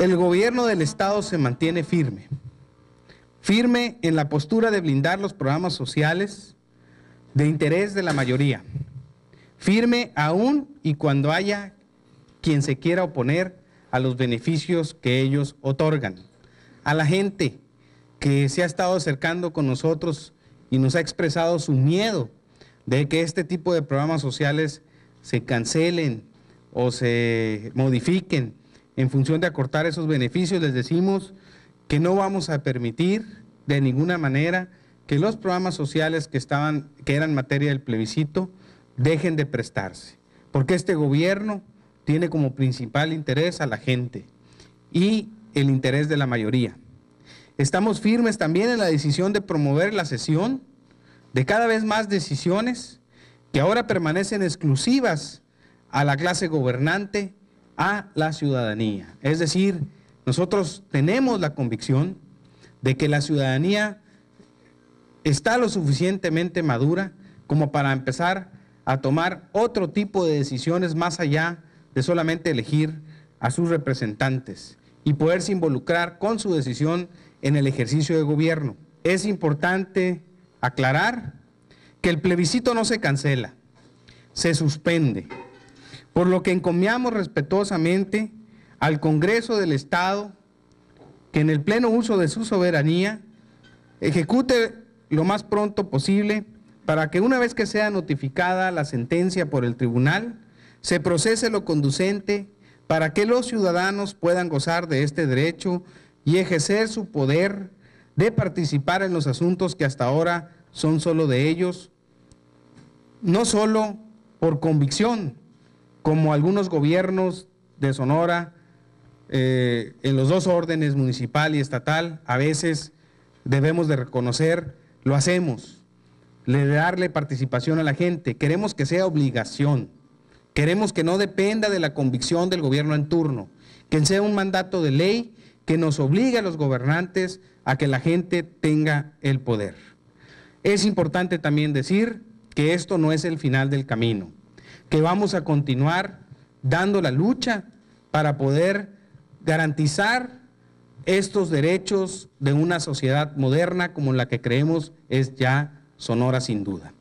El gobierno del Estado se mantiene firme, firme en la postura de blindar los programas sociales de interés de la mayoría, firme aún y cuando haya quien se quiera oponer a los beneficios que ellos otorgan. A la gente que se ha estado acercando con nosotros y nos ha expresado su miedo de que este tipo de programas sociales se cancelen o se modifiquen en función de acortar esos beneficios, les decimos que no vamos a permitir de ninguna manera que los programas sociales que, estaban, que eran materia del plebiscito dejen de prestarse, porque este gobierno tiene como principal interés a la gente y el interés de la mayoría. Estamos firmes también en la decisión de promover la cesión de cada vez más decisiones que ahora permanecen exclusivas a la clase gobernante a la ciudadanía. Es decir, nosotros tenemos la convicción de que la ciudadanía está lo suficientemente madura como para empezar a tomar otro tipo de decisiones más allá de solamente elegir a sus representantes y poderse involucrar con su decisión en el ejercicio de gobierno. Es importante aclarar que el plebiscito no se cancela, se suspende. Por lo que encomiamos respetuosamente al Congreso del Estado que en el pleno uso de su soberanía ejecute lo más pronto posible para que una vez que sea notificada la sentencia por el tribunal, se procese lo conducente para que los ciudadanos puedan gozar de este derecho y ejercer su poder de participar en los asuntos que hasta ahora son solo de ellos, no solo por convicción, como algunos gobiernos de Sonora, eh, en los dos órdenes, municipal y estatal, a veces debemos de reconocer, lo hacemos, le darle participación a la gente, queremos que sea obligación, queremos que no dependa de la convicción del gobierno en turno, que sea un mandato de ley que nos obligue a los gobernantes a que la gente tenga el poder. Es importante también decir que esto no es el final del camino que vamos a continuar dando la lucha para poder garantizar estos derechos de una sociedad moderna como la que creemos es ya Sonora sin duda.